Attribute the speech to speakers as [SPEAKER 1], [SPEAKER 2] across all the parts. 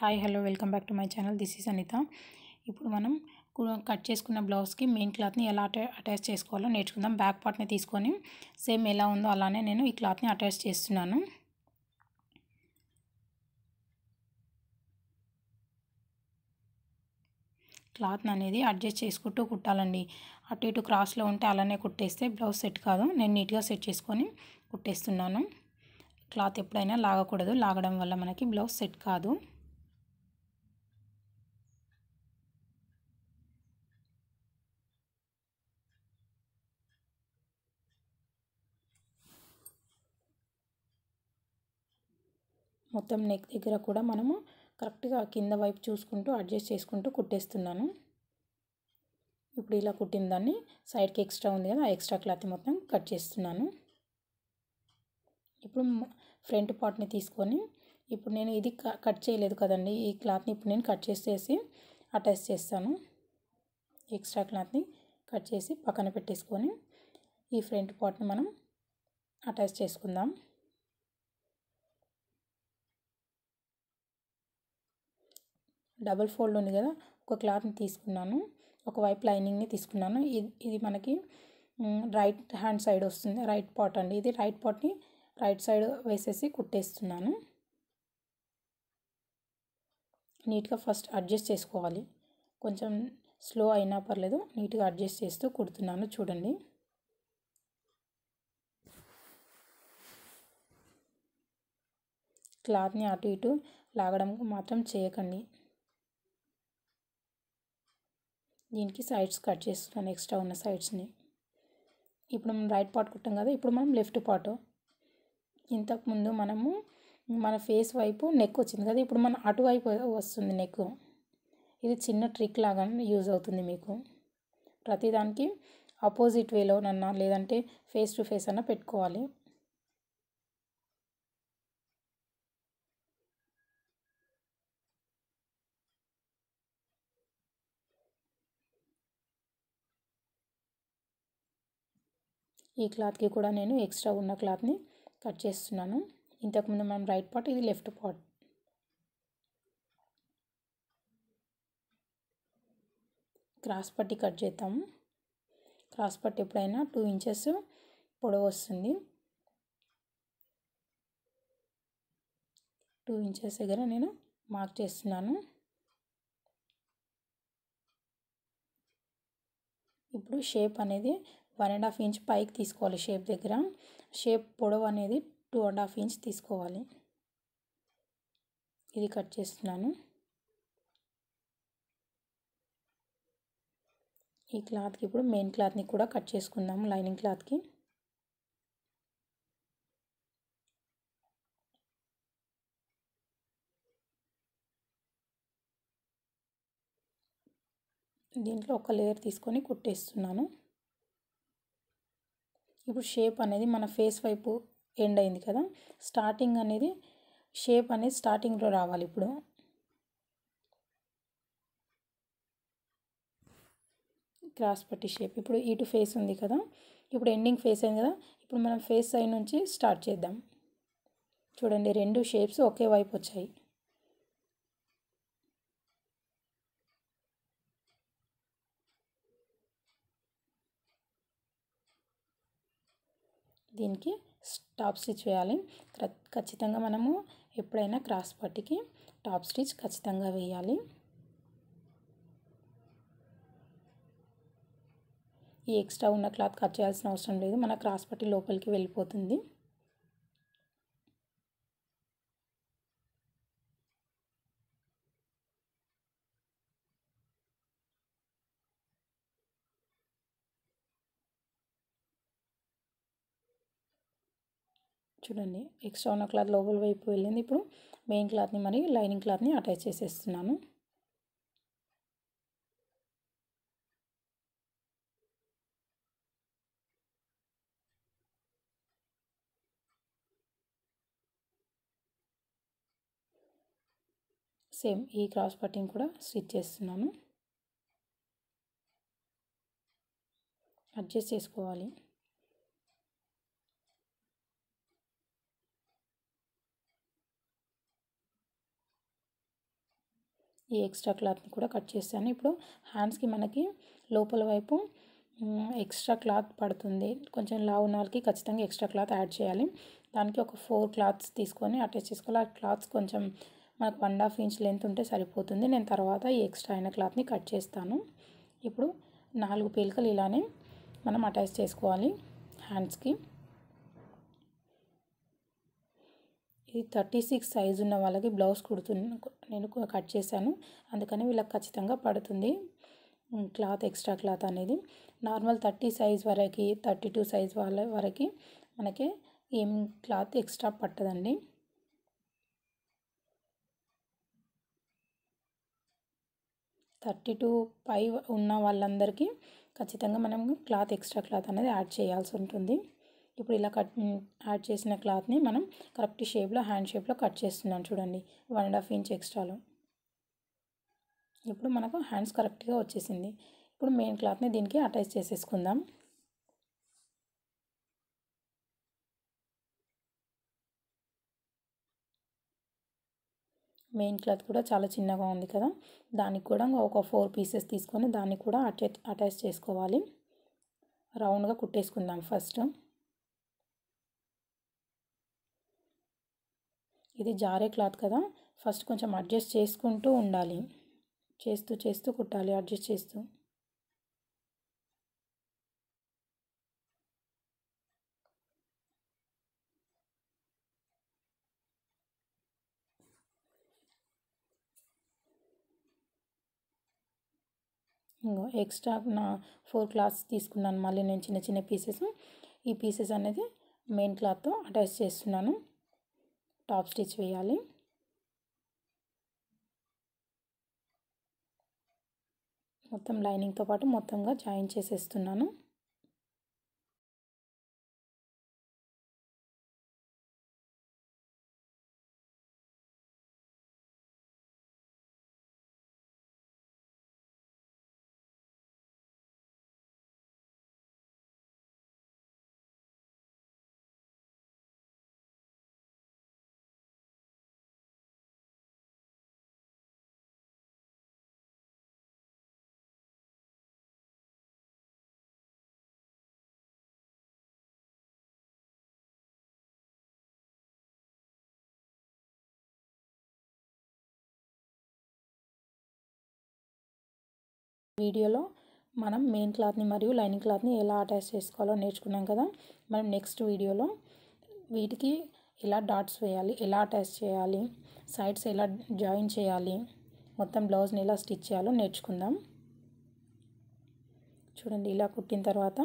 [SPEAKER 1] hi hello welcome back to my channel this is Anita ఇప్పుడు మనం cut చేసుకున్న బ్లౌజ్కి మెయిన్ క్లాత్ని ఎలా అటాచ్ చేసుకోవాలో నేర్చుకుందాం బ్యాక్ పార్ట్ని తీసుకొని సేమ్ ఎలా ఉందో అలానే నేను ఈ క్లాత్ని అటాచ్ చేస్తున్నాను క్లాత్ అనేది అడ్జస్ట్ చేసుకుంటూ కుట్టాలండి అటు ఇటు క్రాస్లో ఉంటే అలానే కుట్టేస్తే బ్లౌజ్ సెట్ కాదు నేను నీట్గా సెట్ చేసుకొని కుట్టేస్తున్నాను క్లాత్ ఎప్పుడైనా లాగకూడదు లాగడం వల్ల మనకి బ్లౌజ్ సెట్ కాదు మొత్తం నెక్ దగ్గర కూడా మనము కరెక్ట్గా కింద వైపు చూసుకుంటూ అడ్జస్ట్ చేసుకుంటూ కుట్టేస్తున్నాను ఇప్పుడు ఇలా కుట్టిన దాన్ని సైడ్కి ఎక్స్ట్రా ఉంది కదా ఆ ఎక్స్ట్రా క్లాత్ మొత్తం కట్ చేస్తున్నాను ఇప్పుడు ఫ్రంట్ పార్ట్ని తీసుకొని ఇప్పుడు నేను ఇది కట్ చేయలేదు కదండి ఈ క్లాత్ని ఇప్పుడు నేను కట్ చేసేసి అటాచ్ చేస్తాను ఎక్స్ట్రా క్లాత్ని కట్ చేసి పక్కన పెట్టేసుకొని ఈ ఫ్రంట్ పార్ట్ని మనం అటాచ్ చేసుకుందాం డబల్ ఫోల్డ్ ఉంది కదా ఒక క్లాత్ని తీసుకున్నాను ఒకవైపు లైనింగ్ని తీసుకున్నాను ఇది ఇది మనకి రైట్ హ్యాండ్ సైడ్ వస్తుంది రైట్ పాట్ అండి ఇది రైట్ పాట్ని రైట్ సైడ్ వేసేసి కుట్టేస్తున్నాను నీట్గా ఫస్ట్ అడ్జస్ట్ చేసుకోవాలి కొంచెం స్లో అయినా పర్లేదు నీట్గా అడ్జస్ట్ చేస్తూ కుడుతున్నాను చూడండి క్లాత్ని అటు ఇటు లాగడం మాత్రం చేయకండి దీనికి సైడ్స్ కట్ చేస్తున్నాను ఎక్స్ట్రా ఉన్న సైడ్స్ని ఇప్పుడు మనం రైట్ పార్ట్ కుట్టాం కదా ఇప్పుడు మనం లెఫ్ట్ పార్ట్ ఇంతకుముందు మనము మన ఫేస్ వైపు నెక్ వచ్చింది కదా ఇప్పుడు మన అటువైపు వస్తుంది నెక్ ఇది చిన్న ట్రిక్ లాగా యూజ్ అవుతుంది మీకు ప్రతిదానికి ఆపోజిట్ వేలోనన్నా లేదంటే ఫేస్ టు ఫేస్ అన్న పెట్టుకోవాలి ఈ క్లాత్కి కూడా నేను ఎక్స్ట్రా ఉన్న క్లాత్ని కట్ చేస్తున్నాను ఇంతకుముందు మనం రైట్ పార్ట్ ఇది లెఫ్ట్ పార్ట్ క్రాస్ పట్టి కట్ చేద్దాము క్రాస్ పట్టి ఎప్పుడైనా టూ ఇంచెస్ పొడవు వస్తుంది టూ ఇంచెస్ దగ్గర నేను మార్క్ చేస్తున్నాను ఇప్పుడు షేప్ అనేది వన్ అండ్ హాఫ్ ఇంచ్ పైకి తీసుకోవాలి షేప్ దగ్గర షేప్ పొడవు అనేది టూ అండ్ హాఫ్ ఇంచ్ తీసుకోవాలి ఇది కట్ చేస్తున్నాను ఈ క్లాత్కి ఇప్పుడు మెయిన్ క్లాత్ని కూడా కట్ చేసుకుందాము లైనింగ్ క్లాత్కి దీంట్లో ఒక లేయర్ తీసుకొని కుట్టేస్తున్నాను ఇప్పుడు షేప్ అనేది మన ఫేస్ వైపు ఎండ్ అయింది కదా స్టార్టింగ్ అనేది షేప్ అనేది స్టార్టింగ్లో రావాలి ఇప్పుడు క్రాస్ పట్టి షేప్ ఇప్పుడు ఇటు ఫేస్ ఉంది కదా ఇప్పుడు ఎండింగ్ ఫేస్ అయింది కదా ఇప్పుడు మనం ఫేస్ సైడ్ నుంచి స్టార్ట్ చేద్దాం చూడండి రెండు షేప్స్ ఒకే వైపు వచ్చాయి దీనికి టాప్ స్టిచ్ వేయాలి ఖచ్చితంగా మనము ఎప్పుడైనా క్రాస్ పట్టికి టాప్ స్టిచ్ ఖచ్చితంగా వేయాలి ఈ ఎక్స్ట్రా ఉన్న క్లాత్ కట్ చేయాల్సిన అవసరం లేదు మన క్రాస్ పట్టి లోపలికి వెళ్ళిపోతుంది చూడండి ఎక్స్ట్రా ఉన్న క్లాత్ లోపల వైపు వెళ్ళింది ఇప్పుడు మెయిన్ క్లాత్ని మరియు లైనింగ్ క్లాత్ని అటాచ్ చేసేస్తున్నాను సేమ్ ఈ క్రాస్ పట్టింగ్ కూడా స్టిచ్ చేస్తున్నాను అడ్జస్ట్ చేసుకోవాలి ఈ ఎక్స్ట్రా క్లాత్ని కూడా కట్ చేస్తాను ఇప్పుడు హ్యాండ్స్కి మనకి లోపల వైపు ఎక్స్ట్రా క్లాత్ పడుతుంది కొంచెం లావు వాళ్ళకి ఖచ్చితంగా ఎక్స్ట్రా క్లాత్ యాడ్ చేయాలి దానికి ఒక ఫోర్ క్లాత్స్ తీసుకొని అటాచ్ చేసుకోవాలి ఆ క్లాత్స్ కొంచెం మనకు వన్ హాఫ్ ఇంచ్ లెంత్ ఉంటే సరిపోతుంది నేను తర్వాత ఈ ఎక్స్ట్రా అయిన క్లాత్ని కట్ చేస్తాను ఇప్పుడు నాలుగు పేలికలు ఇలానే మనం అటాచ్ చేసుకోవాలి హ్యాండ్స్కి ఇది థర్టీ సిక్స్ సైజు ఉన్న వాళ్ళకి బ్లౌజ్ కుడుతుంది నేను కట్ చేశాను అందుకని వీళ్ళకి ఖచ్చితంగా పడుతుంది క్లాత్ ఎక్స్ట్రా క్లాత్ అనేది నార్మల్ థర్టీ సైజ్ వరకు థర్టీ టూ సైజ్ వాళ్ళ వరకు మనకి ఏం క్లాత్ ఎక్స్ట్రా పట్టదండి థర్టీ టూ పై ఉన్న వాళ్ళందరికీ ఖచ్చితంగా మనం క్లాత్ ఎక్స్ట్రా క్లాత్ అనేది యాడ్ చేయాల్సి ఉంటుంది ఇప్పుడు ఇలా కట్ యాడ్ చేసిన క్లాత్ని మనం కరెక్ట్ షేప్లో హ్యాండ్ షేప్లో కట్ చేస్తున్నాం చూడండి వన్ అండ్ హాఫ్ ఇంచ్ ఎక్స్ట్రాలో ఇప్పుడు మనకు హ్యాండ్స్ కరెక్ట్గా వచ్చేసింది ఇప్పుడు మెయిన్ క్లాత్ని దీనికి అటాచ్ చేసేసుకుందాం మెయిన్ క్లాత్ కూడా చాలా చిన్నగా ఉంది కదా దానికి కూడా ఒక ఫోర్ పీసెస్ తీసుకొని దాన్ని కూడా అటాచ్ అటాచ్ చేసుకోవాలి రౌండ్గా కుట్టేసుకుందాం ఫస్ట్ ఇది జారే క్లాత్ కదా ఫస్ట్ కొంచెం అడ్జస్ట్ చేసుకుంటూ ఉండాలి చేస్తూ చేస్తూ కుట్టాలి అడ్జస్ట్ చేస్తూ ఇంకో ఎక్స్ట్రా నా ఫోర్ క్లాత్స్ తీసుకున్నాను మళ్ళీ నేను చిన్న చిన్న పీసెస్ ఈ పీసెస్ అనేది మెయిన్ క్లాత్తో అటాచ్ చేస్తున్నాను టాప్ స్టిచ్ వేయాలి మొత్తం లైనింగ్తో పాటు మొత్తంగా జాయిన్ చేసేస్తున్నాను వీడియోలో మనం మెయిన్ క్లాత్ని మరియు లైనింగ్ క్లాత్ని ఎలా అటాచ్ చేసుకోవాలో నేర్చుకున్నాం కదా మనం నెక్స్ట్ వీడియోలో వీటికి ఎలా డాట్స్ వేయాలి ఎలా అటాచ్ చేయాలి సైడ్స్ ఎలా జాయిన్ చేయాలి మొత్తం బ్లౌజ్ని ఎలా స్టిచ్ చేయాలో నేర్చుకుందాం చూడండి ఇలా కుట్టిన తర్వాత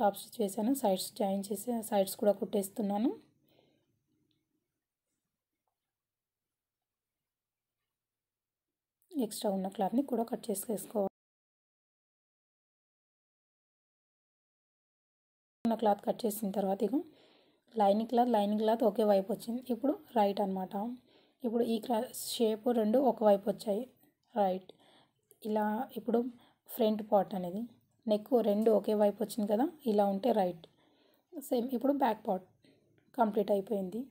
[SPEAKER 1] టాప్ స్టిచ్ వేసాను సైడ్స్ జాయిన్ చేసి సైడ్స్ కూడా కుట్టేస్తున్నాను ఎక్స్ట్రా ఉన్న క్లాత్ని కూడా కట్ చేసేసుకోవాలి ఉన్న క్లాత్ కట్ చేసిన తర్వాత ఇక లైనింగ్ క్లాత్ లైనింగ్ క్లాత్ ఒకే వైపు వచ్చింది ఇప్పుడు రైట్ అనమాట ఇప్పుడు ఈ క్లా షేప్ రెండు ఒకవైపు వచ్చాయి రైట్ ఇలా ఇప్పుడు ఫ్రంట్ పార్ట్ అనేది నెక్ రెండు ఒకే వైపు వచ్చింది కదా ఇలా ఉంటే రైట్ సేమ్ ఇప్పుడు బ్యాక్ పార్ట్ కంప్లీట్ అయిపోయింది